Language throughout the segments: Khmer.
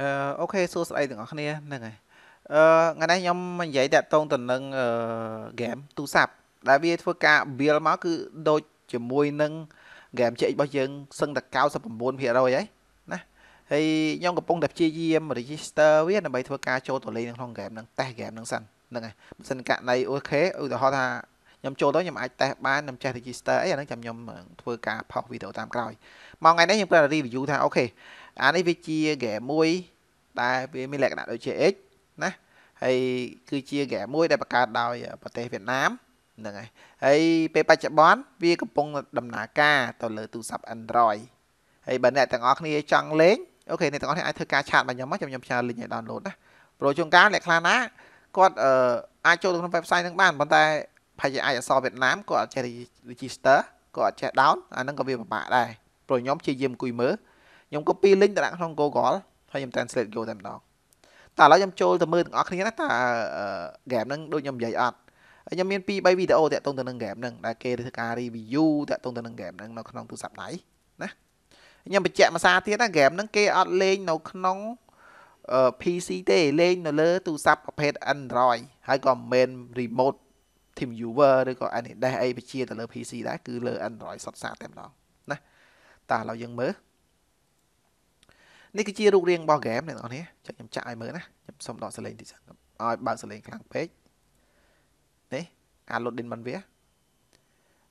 អឺអូខេសួស្តីទាំងអស់គ្នាហ្នឹងហើយអឺថ្ងៃនេះខ្ញុំនិយាយតាក់ទងទៅនឹងអឺ game ទូរស័ព្ទដែលវាធ្វើការ build មកគឺដូចជាមួយនឹង game CX របស់យើងសឹងតែ99%ហើយណាហើយខ្ញុំកំពុងតែព្យាយាម register វាដើម្បីធ្វើការចូលទៅលេងក្នុង game ហ្នឹង test game ហ្នឹងសិនហ្នឹងហើយបើសិនករណីអូខេឧទាហរណ៍ថាខ្ញុំចូលទៅខ្ញុំអាចតេស្តបានខ្ញុំចេះ register អីអាហ្នឹងចាំខ្ញុំធ្វើការផុសវីដេអូតាមក្រោយមកថ្ងៃនេះខ្ញុំគាត់ review ថាអូខេអានេះវាជា game មួយដែលវាមានលក្ខណៈដូចជា X ណាហើយគឺជា game មួយដែលបង្កើតដោយប្រទេសវៀតណាមហ្នឹងហើយហើយពេលបច្ចុប្បន្នវាកំពុងដំណើរការទៅលើទូរស័ព្ទ Android ហើយបើអ្នកទាំងអស់គ្នាចង់លេងអូខេអ្នកទាំងអស់គ្នាអាចធ្វើការឆាតមកខ្ញុំមកខ្ញុំផ្ញើលីងឲ្យ download ណាព្រោះជួនកាលអ្នកខ្លះណាគាត់អឺអាចចូលទៅក្នុង website ហ្នឹងបានប៉ុន្តែផាយអាចអសរវៀតណាមគាត់អត់ចេះ register គាត់អត់ចេះ down អាហ្នឹងក៏វាពិបាកដែរព្រោះខ្ញុំជាយាមគួយមើលខ្ញុំ copy link ទៅដាក់ក្នុង Google ហើយខ្ញុំ translate យកតែម្ដងតែឥឡូវខ្ញុំចូលទៅមើលទាំងអស់គ្នាណាតើ game ហ្នឹងដូចខ្ញុំនិយាយអត់ខ្ញុំមាន2 3វីដេអូតាក់ទងទៅនឹង game ហ្នឹងដែលគេធ្វើការ review តាក់ទងទៅនឹង game ហ្នឹងនៅក្នុងទូរស័ព្ទដៃណាខ្ញុំបញ្ជាក់មួយសារទៀតណា game ហ្នឹងគេអត់លេងនៅក្នុង PC ទេលេងនៅលើទូរស័ព្ទប្រភេទ Android ហើយក៏មិនមែន remote team viewer ឬក៏អានេះដែរអីបញ្ជាទៅលើ PC ដែរគឺលើ Android សុទ្ធសាធតែម្ដងណាតើឥឡូវយើងមើលនេះគឺជារូបរាងរបស់ហ្គេមអ្នកនរនេះចុចខ្ញុំចាក់ឲ្យមើលណាខ្ញុំសុំដកសលេងតិចសិនឲ្យបើកសលេងខ្លាំងពេកនេះអា loading មិនវា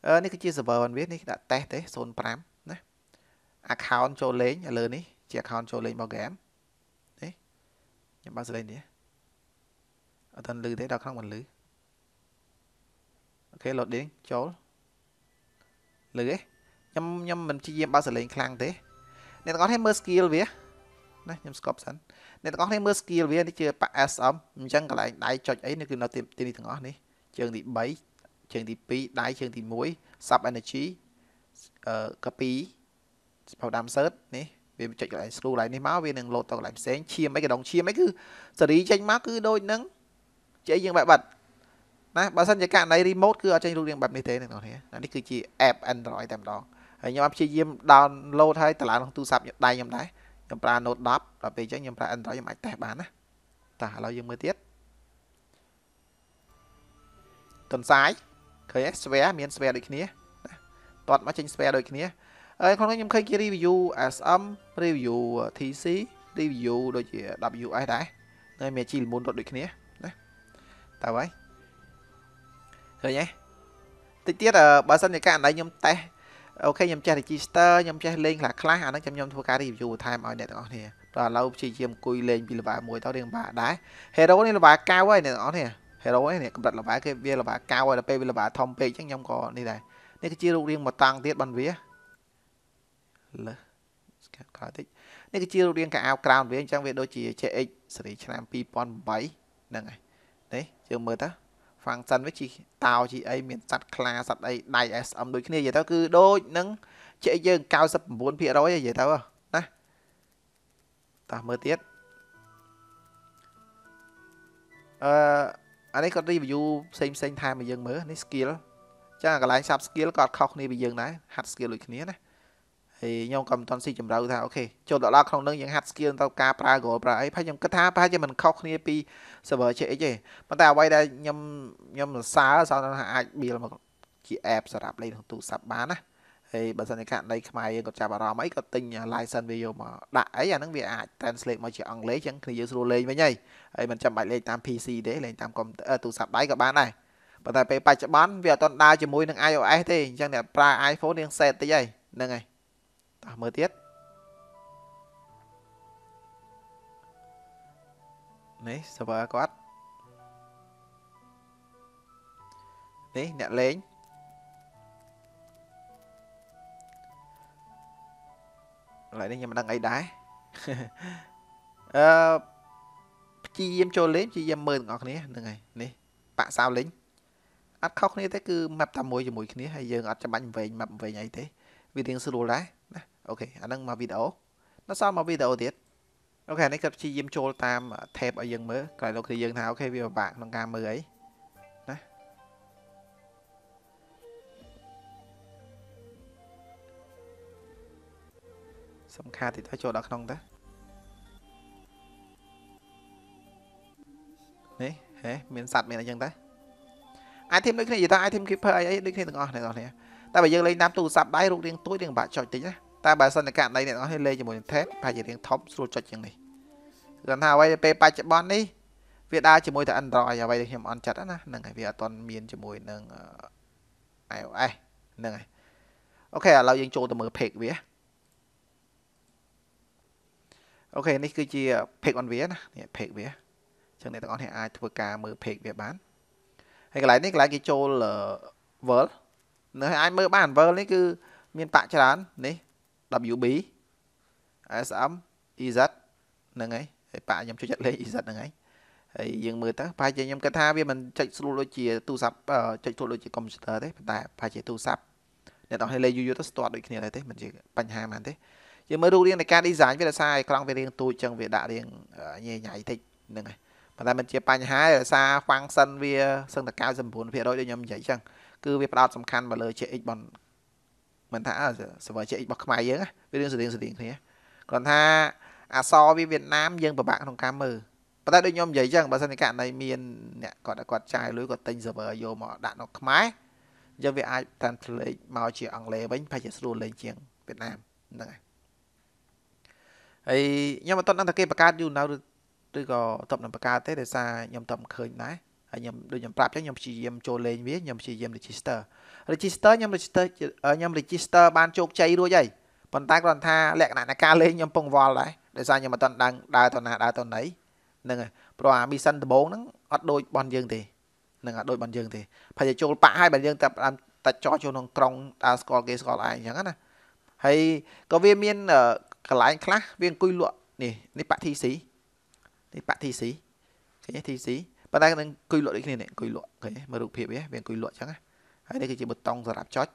អឺនេះគឺជា server មិនវានេះដាក់ test ទេ05ណា account ចូលលេងឥឡូវនេះជា account ចូលលេងរបស់ហ្គេមនេះខ្ញុំបើកសលេងនេះអត់ទាន់លឺទេដល់ក្នុងមិនលឺអូខេ loading ចូលលឺទេខ្ញុំខ្ញុំមិនព្យាយាមបើកសលេងខ្លាំងទេអ្នកទាំងអស់ឲ្យមើល skill វាណាខ្ញុំស្កប់សិនអ្នកទាំងអស់គ្នាមើល skill វានេះជាប៉ SM អញ្ចឹងកន្លែងដៃចុចអីនេះគឺនៅទីនេះទាំងអស់នេះជើងទី3ជើងទី2ដៃជើងទី1 sub energy អឺ copy ស្បើដាំ search នេះវាចុចកន្លែង screw កន្លែងនេះមកវានឹង load ទៅកន្លែងផ្សេងឈាមអីកណ្ដុងឈាមអីគឺសេរីចេញមកគឺដូចនឹងចេញយើងបែបបាត់ណាបើសិនជាករណី remote គឺអត់ចេញរូបរាងបែបនេះទេអ្នកនរគ្នានេះគឺជា app Android តែម្ដងហើយខ្ញុំបានព្យាយាម download ហើយតាឡាក្នុងទូរស័ព្ទដៃខ្ញុំដែរខ្ញុំប្រើ Node 10ដល់ពេលអញ្ចឹងខ្ញុំប្រើ Android ខ្ញុំអាចតេស្តបានណាតោះឥឡូវយើងមើលទៀតទុនសាយឃើញ Square មាន Square ដូចគ្នាតតមកចេញ Square ដូចគ្នាហើយក្នុងខ្ញុំឃើញគេ review SM review TC review ដូចជា WS ដែរតែមានជីលមុនរត់ដូចគ្នាណាតើហើយឃើញទេតិចទៀតបើសិនជាករណីខ្ញុំតេស្តអូខេខ្ញុំចេះ register ខ្ញុំចេះលេងខ្លះខ្លះអាហ្នឹងចាំខ្ញុំធ្វើការ review ថែមឲ្យអ្នកទាំងអស់គ្នាតោះឥឡូវព្យាយាមអង្គុយលេងពីល្បាមួយទៅរៀងបាដែរ hero នេះល្បាកៅហើយអ្នកទាំងអស់គ្នា hero នេះកម្រិតល្បាគេវាល្បាកៅហើយដល់ពេលវាល្បាធំពេកអញ្ចឹងខ្ញុំក៏នេះដែរនេះគឺជារូបរាងមកតាំងទៀតបានវាលើស្កាប់ក្រោយតិចនេះគឺជារូបរាងកាអាវក្រោនវាអញ្ចឹងវាដូចជា CX សេរីឆ្នាំ2008ហ្នឹងហើយនេះយើងមើលតើ function វាជីតោជីអីមានសัตว์ខ្លាសัตว์អីដៃ SM ដូចគ្នានិយាយទៅគឺដូចនឹងជាយើង99%និយាយទៅណាតោះមើលទៀតអឺអានេះគាត់ review ផ្សេងផ្សេងថែមឲ្យយើងមើលនេះ skill ចាកន្លែង sub skill គាត់ខុសគ្នាពីយើងដែរហាត់ skill ដូចគ្នាណាហើយខ្ញុំក៏មិនទាន់ស៊ីចម្រៅថាអូខេចូលដល់ក្នុងនឹងយើងហាត់ skill ទៅការប្រើ goal ប្រើអីប្រហែលខ្ញុំគិតថាប្រហែលជាមិនខុសគ្នាពី server CX ទេប៉ុន្តែអ្វីដែលខ្ញុំខ្ញុំសរសើរសោះថាអាច build មកជា app សម្រាប់លេងក្នុងទូរស័ព្ទបានណាហើយបើសិនជាករណីខ្មែរយើងក៏ចាប់អារម្មណ៍អីក៏ទិញ license វាយកមកដាក់អីអាហ្នឹងវាអាច translate មកជាអង់គ្លេសចឹងគ្នាយើងស្រួលលេងវិញហើយហើយមិនចាំបាច់លេងតាម PC ទេលេងតាមកុំព្យូទ័រទូរស័ព្ទដៃក៏បានដែរប៉ុន្តែពេលបច្ចុប្បន្នវាអត់តដើរជាមួយនឹង iOS ទេអញ្ចឹងអ្នកប្រើ iPhone យើង set តិចហើយហ្នឹងហើយតោះមើលទៀតនេះ server គាត់នេះអ្នកលេងឡើយនេះខ្ញុំមិនដឹងអីដែរអឺព្យាយាមចូលលេងព្យាយាមមើលទាំងអស់គ្នាហ្នឹងហើយនេះបាក់សាវលេងអត់ខុសគ្នាទេគឺ map តែមួយជាមួយគ្នាហើយយើងអត់ចាំបាច់វែង map វែងអីទេវារៀងស្រួលដែរណាអូខេអានឹងមកវីដេអូដល់សល់មកវីដេអូទៀតអូខេអានេះគាត់ព្យាយាមចូលតាម tape ឲ្យយើងមើលក្រោយលោកគឺយើងថាអូខេវាពិបាកក្នុងការមើលអីណាសំខាន់តិចទៅចូលដល់ក្នុងតានេះហេមានសัตว์មានអីចឹងតា item ដូចគ្នានិយាយថា item keeper អីអីដូចគ្នាទាំងអស់អ្នកនរគ្នាតែបើយើងលេងតាមទូរស័ព្ទដៃរូបរាងទួយរាងបាក់ចុចតិចណាតែបើសិនតែករណីអ្នកទាំងអស់នេះលេងជាមួយនឹង tab ប្រហែលជារៀងធំស្រួលចុចជាងនេះគឺថាអ្វីពេលបច្ចុប្បន្ននេះវាដើរជាមួយតែ Android អ្វីដែលខ្ញុំអន់ចិត្តណាហ្នឹងហើយវាអត់ទាន់មានជាមួយនឹង iOS ហ្នឹងហើយអូខេឥឡូវយើងចូលទៅមើល page វាអូខេនេះគឺជា page on វាណានេះ page វាចឹងអ្នកទាំងអស់នេះអាចធ្វើការមើល page វាបានហើយកន្លែងនេះកន្លែងគេចូល world នៅឲ្យអាចមើលបាន world នេះគឺ មានបាក់ច្រើននេះ WB SM EZ ហ្នឹងហើយហើយប៉ាខ្ញុំចូលចិត្តលេង EZ ហ្នឹងហើយហើយយើងមើលទៅប្រហែលជាខ្ញុំគិតថាវាមិនចុចស្រួលដូចជាទូរស័ព្ទចុចស្រួលដូចជាកុំព្យូទ័រទេប៉ុន្តែប្រហែលជាទូរស័ព្ទអ្នកទាំងឲ្យលេងយូរយូរទៅស្ទាត់ដូចគ្នាដែរទេមិនជាបញ្ហាហ្មងទេយើងមើលរូបរាងនៃការ design វាដោយសារឲ្យក្រង់វារាងទូចចឹងវាដាក់រាងញ៉ៃញ៉ៃតិចហ្នឹងហើយប៉ុន្តែมันជាបញ្ហាដោយសារ function វាសឹងតែ99%ដូចខ្ញុំនិយាយចឹងគឺវាផ្ដោតសំខាន់មកលើ GX បងមិនថាសវជិករបស់ខ្មែរយើងវារឿងស្រដៀងស្រដៀងគ្នាគ្រាន់ថាអសរវាវៀតណាមយើងពិបាកក្នុងការមើលប៉ុន្តែដូចខ្ញុំនិយាយចឹងបើសិនជាករណីមានអ្នកគាត់គាត់ចាយលុយគាត់ទិញ server យកមកដាក់នៅខ្មែរយើងវាអាច translate មកជាអង់គ្លេសវិញប្រហែលជាស្រួលលេងជាងវៀតណាមហ្នឹងហើយហើយខ្ញុំមិនទាន់ដឹងថាគេបង្កើតយូរនៅឬក៏តបនឹងបង្កើតទេដោយសារខ្ញុំតបមិនឃើញដែរហើយខ្ញុំដូចខ្ញុំប្រាប់ចឹងខ្ញុំព្យាយាមចូលលេងវាខ្ញុំព្យាយាម register register ខ្ញុំ register ខ្ញុំ register បានជោគជ័យរួចហើយប៉ុន្តែគ្រាន់ថាលក្ខណៈនៃការលេងខ្ញុំពងវល់ដែរដោយសារខ្ញុំមិនទាន់ដឹងដើរទៅណាដើរទៅណីហ្នឹងហើយព្រោះអា mission ដំបូងហ្នឹងអត់ដូចបនយើងទេហ្នឹងអត់ដូចបនយើងទេប្រហែលចូលប៉ាក់ហើយបើយើងតែតែចោះចូលក្នុងក្រុងដើរស្គាល់គេស្គាល់ឯងអញ្ចឹងណាហើយក៏វាមានកន្លែងខ្លះវាអង្គុយលក់នេះនេះប៉ាក់ TC នេះប៉ាក់ TC ឃើញ TC ប៉ុន្តែនឹងអង្គុយលក់ដូចគ្នានេះអង្គុយលក់ឃើញមើលរូបភាពហ៎វាអង្គុយលក់អញ្ចឹងហើយនេះគឺជាប៊ូតុងសម្រាប់ចុចនិ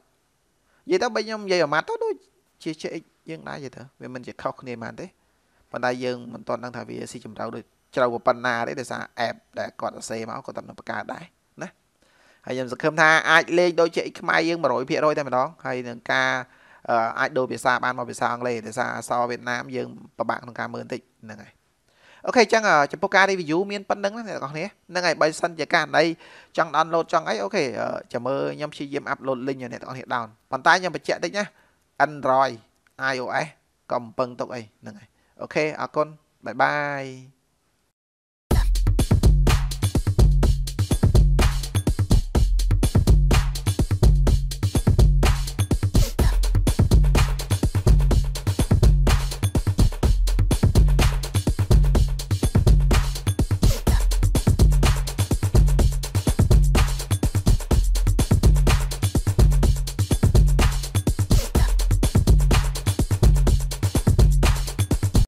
យាយទៅបើខ្ញុំនិយាយអាម៉ាត់ទៅដូចជា CX យើងដែរនិយាយទៅវាមិនជាខុសគ្នាប៉ុន្មានទេប៉ុន្តែយើងមិនទាន់ដឹងថាវាស៊ីចម្រៅដូចជ្រៅប៉ុណ្ណាទេដោយសារ app ដែលគាត់សរសេរមកគាត់តែនឹងបង្កើតដែរណាហើយខ្ញុំសង្ឃឹមថាអាចលេងដូច CX ខ្មែរយើង100%តែម្ដងហើយនឹងការអាចដូរភាសាបានមកភាសាអង់គ្លេសភាសាអសរវៀតណាមយើងពិបាកក្នុងការមើលបន្តិចហ្នឹងហើយអូខេអញ្ចឹងចំពោះការ review មានប៉ុណ្្នឹងណាអ្នកនរគ្នាហ្នឹងហើយបើសិនជាករណីចង់ download ចង់អីអូខេចាំមើលខ្ញុំព្យាយាម upload link ឲ្យអ្នកនរគ្នា down ប៉ុន្តែខ្ញុំបញ្ជាក់តិចណា Android iOS ក៏មិនពឹងទុកអីហ្នឹងហើយអូខេអរគុណបាយបាយ